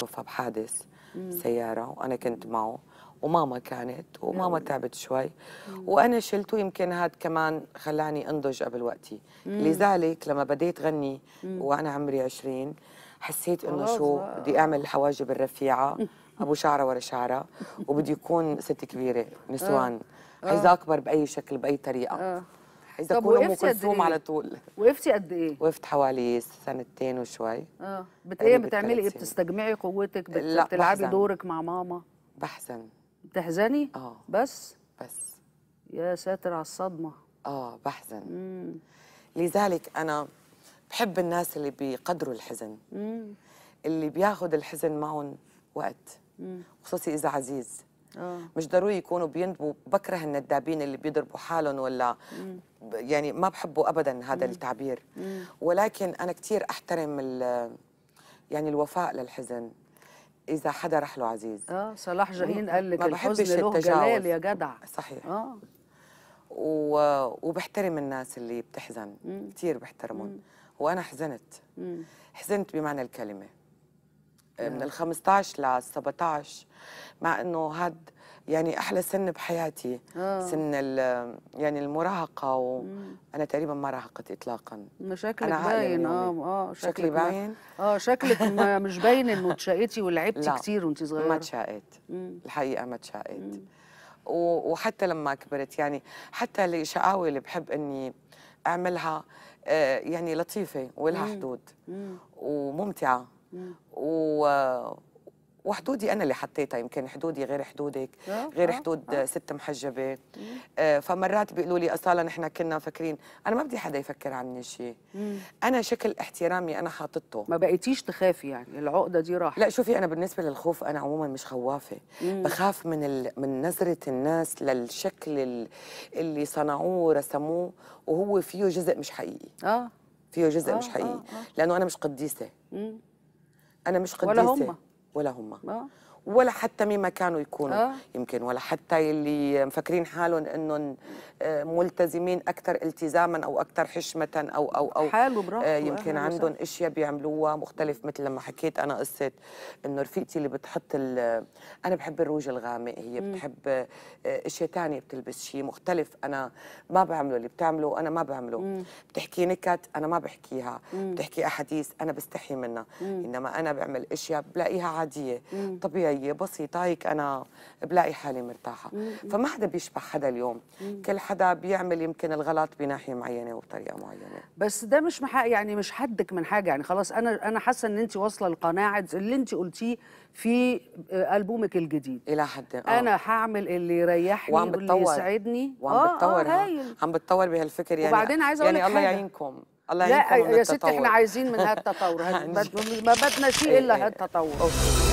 توفى بحادث سياره وانا كنت معه وماما كانت وماما نعم. تعبت شوي وانا شلته يمكن هاد كمان خلاني انضج قبل وقتي لذلك لما بديت غني وانا عمري 20 حسيت انه شو بدي اعمل الحواجب الرفيعه ابو شعره ورا شعره وبدي يكون ست كبيره آه. نسوان عايزه اكبر باي شكل باي طريقه آه. طب كنا ام كلثوم إيه؟ على طول وقفتي قد ايه؟ وقفت حوالي سنتين وشوي اه بت ايه بتعملي ايه؟ بتستجمعي قوتك؟ لا بتلعبي دورك مع ماما؟ بحزن بتحزني؟ اه بس؟ بس يا ساتر على الصدمه اه بحزن لذلك انا بحب الناس اللي بيقدروا الحزن مم. اللي بياخذ الحزن معهم وقت مم. خصوصي اذا عزيز أوه. مش ضروري يكونوا بيندبوا بكره الندابين اللي بيضربوا حالهم ولا مم. يعني ما بحبوا ابدا هذا مم. التعبير مم. ولكن انا كثير احترم يعني الوفاء للحزن اذا حدا راح له عزيز اه صلاح جاهين قال لك الحزن له جلال يا جدع صحيح آه. و... وبحترم الناس اللي بتحزن كثير بحترمهم وانا حزنت مم. حزنت بمعنى الكلمه مم. من نعم. ال 15 ل 17 مع انه هاد يعني احلى سن بحياتي آه. سن يعني المراهقه وانا تقريبا ما راهقت اطلاقا شكلك باين اه اه شكلي باين اه شكلك ما مش باين انه تشقيتي ولعبتي كثير وانت صغيره ما تشقيت الحقيقه ما تشقيت وحتى لما كبرت يعني حتى الشقاوه اللي بحب اني اعملها آه، يعني لطيفه ولها حدود وممتعه وحدودي انا اللي حطيتها يمكن حدودي غير حدودك آه، غير آه، حدود آه. ست محجبه فمرات بيقولوا لي اصاله نحن كنا فاكرين انا ما بدي حدا يفكر عني شيء انا شكل احترامي انا حاطته ما بقيتيش تخافي يعني العقده دي راحت لا شوفي انا بالنسبه للخوف انا عموما مش خوافه بخاف من ال... من نظره الناس للشكل اللي صنعوه ورسموه وهو فيه جزء مش حقيقي اه فيه جزء آه مش حقيقي آه آه. لانه انا مش قديسه مم. انا مش قديسه ولا هم ولا هم آه. ولا حتى مين ما كانوا يكونوا آه. يمكن ولا حتى اللي مفكرين حالهم انهم آه، ملتزمين اكثر التزاما او اكثر حشمه او او او حلو آه، يمكن عندهم اشياء بيعملوها مختلف مثل لما حكيت انا قصه انه رفيقتي اللي بتحط انا بحب الروج الغامق هي م. بتحب آه، اشياء ثانيه بتلبس شيء مختلف انا ما بعمله اللي بتعمله انا ما بعمله م. بتحكي نكت انا ما بحكيها م. بتحكي احاديث انا بستحي منها انما انا بعمل اشياء بلاقيها عاديه طبيعي جاية بسيطة هيك انا بلاقي حالي مرتاحه فما حدا بيشبه حدا اليوم كل حدا بيعمل يمكن الغلط بناحيه معينه وبطريقه معينه بس ده مش محق يعني مش حدك من حاجه يعني خلاص انا انا حاسه ان انت واصله لقناعه اللي انت قلتيه في آه، البومك الجديد الى حد آه. انا هعمل اللي يريحني وعم بتطور. واللي يسعدني وعم آه بتطور آه عم بتطور بهالفكر يعني وبعدين عايزه اقول يعني الله يعينكم الله يعينكم لا يا ستي احنا عايزين من هالتطور ما بدنا شيء الا هالتطور